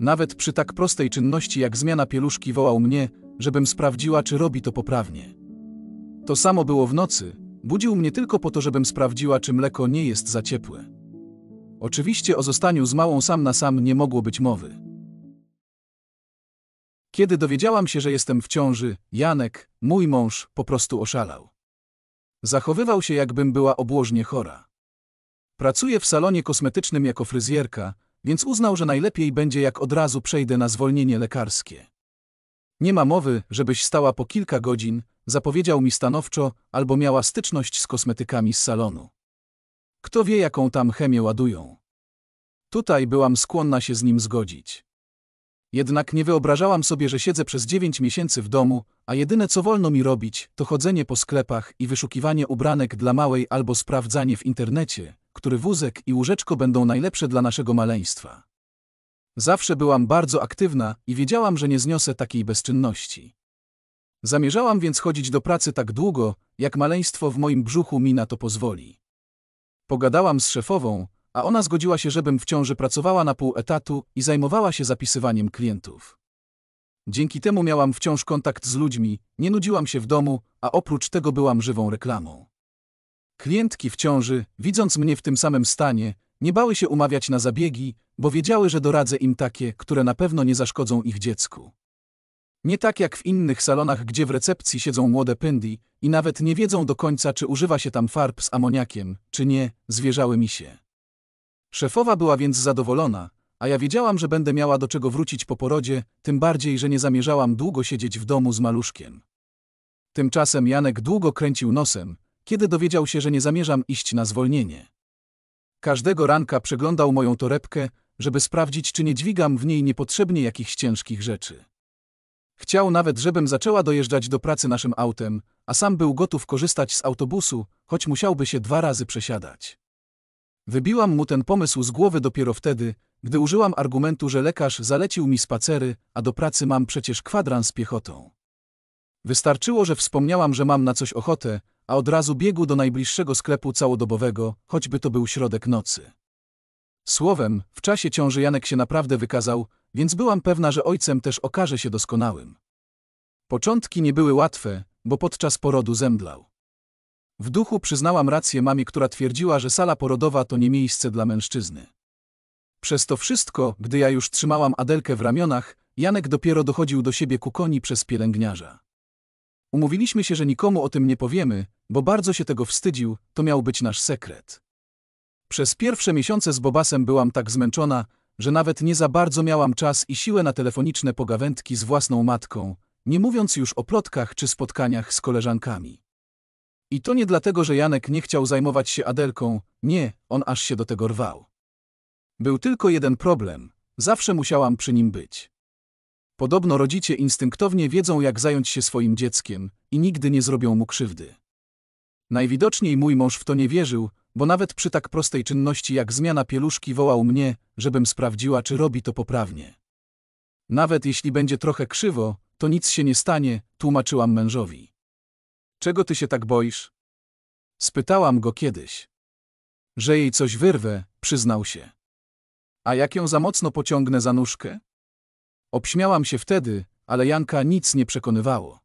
Nawet przy tak prostej czynności jak zmiana pieluszki wołał mnie, żebym sprawdziła, czy robi to poprawnie. To samo było w nocy, budził mnie tylko po to, żebym sprawdziła, czy mleko nie jest za ciepłe. Oczywiście o zostaniu z małą sam na sam nie mogło być mowy. Kiedy dowiedziałam się, że jestem w ciąży, Janek, mój mąż, po prostu oszalał. Zachowywał się, jakbym była obłożnie chora. Pracuję w salonie kosmetycznym jako fryzjerka, więc uznał, że najlepiej będzie jak od razu przejdę na zwolnienie lekarskie. Nie ma mowy, żebyś stała po kilka godzin, zapowiedział mi stanowczo, albo miała styczność z kosmetykami z salonu. Kto wie, jaką tam chemię ładują. Tutaj byłam skłonna się z nim zgodzić. Jednak nie wyobrażałam sobie, że siedzę przez dziewięć miesięcy w domu, a jedyne co wolno mi robić, to chodzenie po sklepach i wyszukiwanie ubranek dla małej albo sprawdzanie w internecie, który wózek i łóżeczko będą najlepsze dla naszego maleństwa. Zawsze byłam bardzo aktywna i wiedziałam, że nie zniosę takiej bezczynności. Zamierzałam więc chodzić do pracy tak długo, jak maleństwo w moim brzuchu mi na to pozwoli. Pogadałam z szefową, a ona zgodziła się, żebym w ciąży pracowała na pół etatu i zajmowała się zapisywaniem klientów. Dzięki temu miałam wciąż kontakt z ludźmi, nie nudziłam się w domu, a oprócz tego byłam żywą reklamą. Klientki w ciąży, widząc mnie w tym samym stanie, nie bały się umawiać na zabiegi, bo wiedziały, że doradzę im takie, które na pewno nie zaszkodzą ich dziecku. Nie tak jak w innych salonach, gdzie w recepcji siedzą młode pędy i nawet nie wiedzą do końca, czy używa się tam farb z amoniakiem, czy nie, zwierzały mi się. Szefowa była więc zadowolona, a ja wiedziałam, że będę miała do czego wrócić po porodzie, tym bardziej, że nie zamierzałam długo siedzieć w domu z maluszkiem. Tymczasem Janek długo kręcił nosem, kiedy dowiedział się, że nie zamierzam iść na zwolnienie. Każdego ranka przeglądał moją torebkę, żeby sprawdzić, czy nie dźwigam w niej niepotrzebnie jakichś ciężkich rzeczy. Chciał nawet, żebym zaczęła dojeżdżać do pracy naszym autem, a sam był gotów korzystać z autobusu, choć musiałby się dwa razy przesiadać. Wybiłam mu ten pomysł z głowy dopiero wtedy, gdy użyłam argumentu, że lekarz zalecił mi spacery, a do pracy mam przecież kwadrans z piechotą. Wystarczyło, że wspomniałam, że mam na coś ochotę, a od razu biegł do najbliższego sklepu całodobowego, choćby to był środek nocy. Słowem, w czasie ciąży Janek się naprawdę wykazał, więc byłam pewna, że ojcem też okaże się doskonałym. Początki nie były łatwe, bo podczas porodu zemdlał. W duchu przyznałam rację mamie, która twierdziła, że sala porodowa to nie miejsce dla mężczyzny. Przez to wszystko, gdy ja już trzymałam Adelkę w ramionach, Janek dopiero dochodził do siebie ku koni przez pielęgniarza. Umówiliśmy się, że nikomu o tym nie powiemy, bo bardzo się tego wstydził, to miał być nasz sekret. Przez pierwsze miesiące z Bobasem byłam tak zmęczona, że nawet nie za bardzo miałam czas i siłę na telefoniczne pogawędki z własną matką, nie mówiąc już o plotkach czy spotkaniach z koleżankami. I to nie dlatego, że Janek nie chciał zajmować się Adelką, nie, on aż się do tego rwał. Był tylko jeden problem, zawsze musiałam przy nim być. Podobno rodzice instynktownie wiedzą, jak zająć się swoim dzieckiem i nigdy nie zrobią mu krzywdy. Najwidoczniej mój mąż w to nie wierzył, bo nawet przy tak prostej czynności jak zmiana pieluszki wołał mnie, żebym sprawdziła, czy robi to poprawnie. Nawet jeśli będzie trochę krzywo, to nic się nie stanie, tłumaczyłam mężowi. Czego ty się tak boisz? Spytałam go kiedyś. Że jej coś wyrwę, przyznał się. A jak ją za mocno pociągnę za nóżkę? Obśmiałam się wtedy, ale Janka nic nie przekonywało.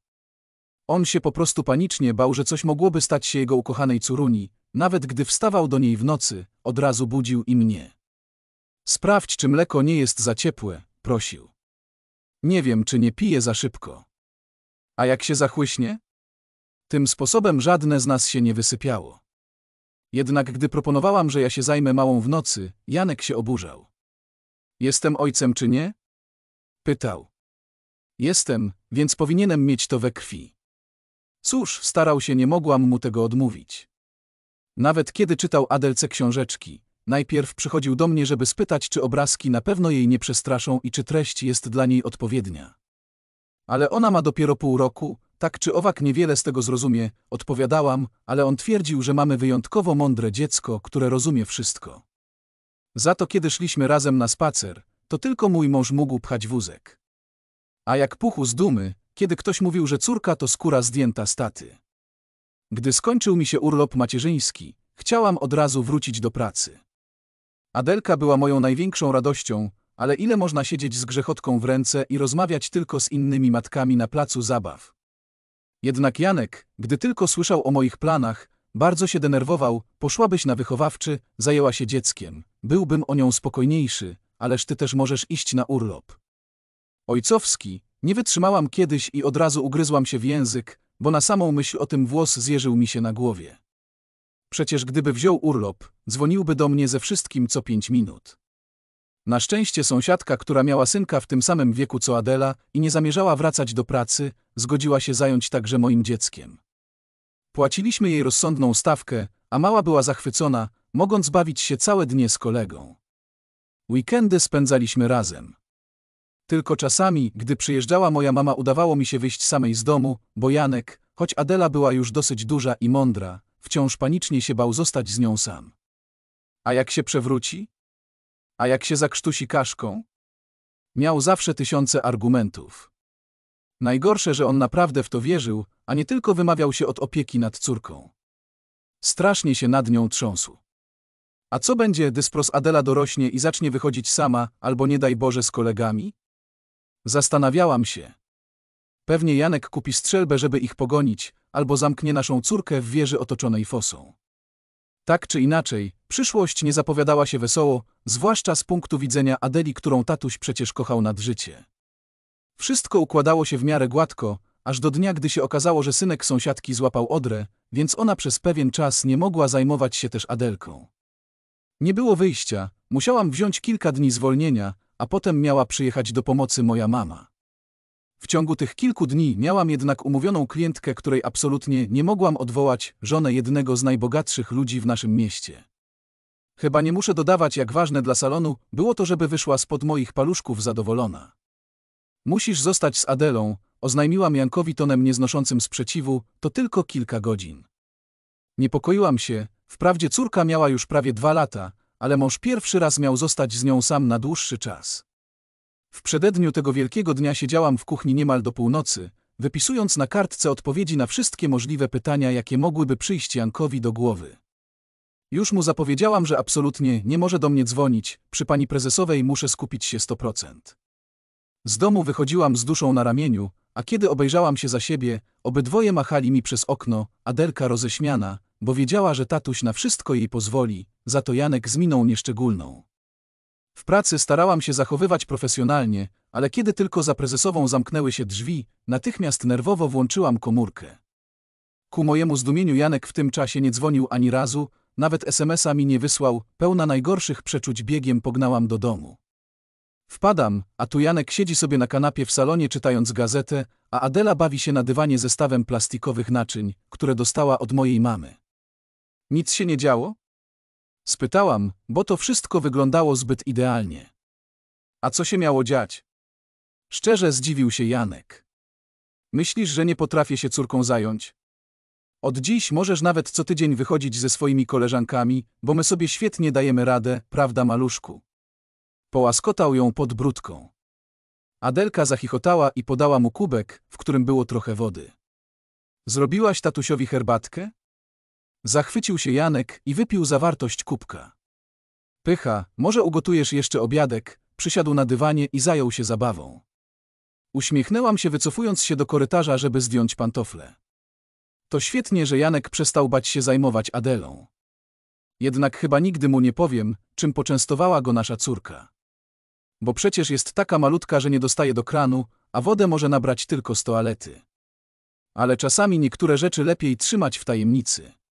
On się po prostu panicznie bał, że coś mogłoby stać się jego ukochanej córuni, nawet gdy wstawał do niej w nocy, od razu budził i mnie. Sprawdź, czy mleko nie jest za ciepłe, prosił. Nie wiem, czy nie pije za szybko. A jak się zachłyśnie? Tym sposobem żadne z nas się nie wysypiało. Jednak gdy proponowałam, że ja się zajmę małą w nocy, Janek się oburzał. Jestem ojcem czy nie? Pytał. Jestem, więc powinienem mieć to we krwi. Cóż, starał się, nie mogłam mu tego odmówić. Nawet kiedy czytał Adelce książeczki, najpierw przychodził do mnie, żeby spytać, czy obrazki na pewno jej nie przestraszą i czy treść jest dla niej odpowiednia. Ale ona ma dopiero pół roku, tak czy owak niewiele z tego zrozumie, odpowiadałam, ale on twierdził, że mamy wyjątkowo mądre dziecko, które rozumie wszystko. Za to kiedy szliśmy razem na spacer, to tylko mój mąż mógł pchać wózek. A jak puchu z dumy, kiedy ktoś mówił, że córka to skóra zdjęta staty. Gdy skończył mi się urlop macierzyński, chciałam od razu wrócić do pracy. Adelka była moją największą radością, ale ile można siedzieć z grzechotką w ręce i rozmawiać tylko z innymi matkami na placu zabaw. Jednak Janek, gdy tylko słyszał o moich planach, bardzo się denerwował, poszłabyś na wychowawczy, zajęła się dzieckiem, byłbym o nią spokojniejszy, ależ ty też możesz iść na urlop. Ojcowski, nie wytrzymałam kiedyś i od razu ugryzłam się w język, bo na samą myśl o tym włos zjeżył mi się na głowie. Przecież gdyby wziął urlop, dzwoniłby do mnie ze wszystkim co pięć minut. Na szczęście sąsiadka, która miała synka w tym samym wieku co Adela i nie zamierzała wracać do pracy, zgodziła się zająć także moim dzieckiem. Płaciliśmy jej rozsądną stawkę, a mała była zachwycona, mogąc bawić się całe dnie z kolegą. Weekendy spędzaliśmy razem. Tylko czasami, gdy przyjeżdżała moja mama, udawało mi się wyjść samej z domu, bo Janek, choć Adela była już dosyć duża i mądra, wciąż panicznie się bał zostać z nią sam. A jak się przewróci? A jak się zakrztusi kaszką? Miał zawsze tysiące argumentów. Najgorsze, że on naprawdę w to wierzył, a nie tylko wymawiał się od opieki nad córką. Strasznie się nad nią trząsł. A co będzie, gdy spros Adela dorośnie i zacznie wychodzić sama, albo nie daj Boże z kolegami? Zastanawiałam się. Pewnie Janek kupi strzelbę, żeby ich pogonić, albo zamknie naszą córkę w wieży otoczonej fosą. Tak czy inaczej, przyszłość nie zapowiadała się wesoło, zwłaszcza z punktu widzenia Adeli, którą tatuś przecież kochał nad życie. Wszystko układało się w miarę gładko, aż do dnia, gdy się okazało, że synek sąsiadki złapał odrę, więc ona przez pewien czas nie mogła zajmować się też Adelką. Nie było wyjścia, musiałam wziąć kilka dni zwolnienia, a potem miała przyjechać do pomocy moja mama. W ciągu tych kilku dni miałam jednak umówioną klientkę, której absolutnie nie mogłam odwołać, żonę jednego z najbogatszych ludzi w naszym mieście. Chyba nie muszę dodawać, jak ważne dla salonu było to, żeby wyszła spod moich paluszków zadowolona. Musisz zostać z Adelą, oznajmiłam Jankowi tonem nieznoszącym sprzeciwu, to tylko kilka godzin. Niepokoiłam się, Wprawdzie córka miała już prawie dwa lata, ale mąż pierwszy raz miał zostać z nią sam na dłuższy czas. W przededniu tego wielkiego dnia siedziałam w kuchni niemal do północy, wypisując na kartce odpowiedzi na wszystkie możliwe pytania, jakie mogłyby przyjść Jankowi do głowy. Już mu zapowiedziałam, że absolutnie nie może do mnie dzwonić, przy pani prezesowej muszę skupić się 100%. Z domu wychodziłam z duszą na ramieniu, a kiedy obejrzałam się za siebie, obydwoje machali mi przez okno, Adelka roześmiana, bo wiedziała, że tatuś na wszystko jej pozwoli, za to Janek z miną nieszczególną. W pracy starałam się zachowywać profesjonalnie, ale kiedy tylko za prezesową zamknęły się drzwi, natychmiast nerwowo włączyłam komórkę. Ku mojemu zdumieniu Janek w tym czasie nie dzwonił ani razu, nawet SMS-a mi nie wysłał, pełna najgorszych przeczuć biegiem pognałam do domu. Wpadam, a tu Janek siedzi sobie na kanapie w salonie czytając gazetę, a Adela bawi się na dywanie zestawem plastikowych naczyń, które dostała od mojej mamy. Nic się nie działo? Spytałam, bo to wszystko wyglądało zbyt idealnie. A co się miało dziać? Szczerze zdziwił się Janek. Myślisz, że nie potrafię się córką zająć? Od dziś możesz nawet co tydzień wychodzić ze swoimi koleżankami, bo my sobie świetnie dajemy radę, prawda maluszku? Połaskotał ją pod brudką. Adelka zachichotała i podała mu kubek, w którym było trochę wody. Zrobiłaś tatusiowi herbatkę? Zachwycił się Janek i wypił zawartość kubka. Pycha, może ugotujesz jeszcze obiadek? Przysiadł na dywanie i zajął się zabawą. Uśmiechnęłam się, wycofując się do korytarza, żeby zdjąć pantofle. To świetnie, że Janek przestał bać się zajmować Adelą. Jednak chyba nigdy mu nie powiem, czym poczęstowała go nasza córka. Bo przecież jest taka malutka, że nie dostaje do kranu, a wodę może nabrać tylko z toalety. Ale czasami niektóre rzeczy lepiej trzymać w tajemnicy.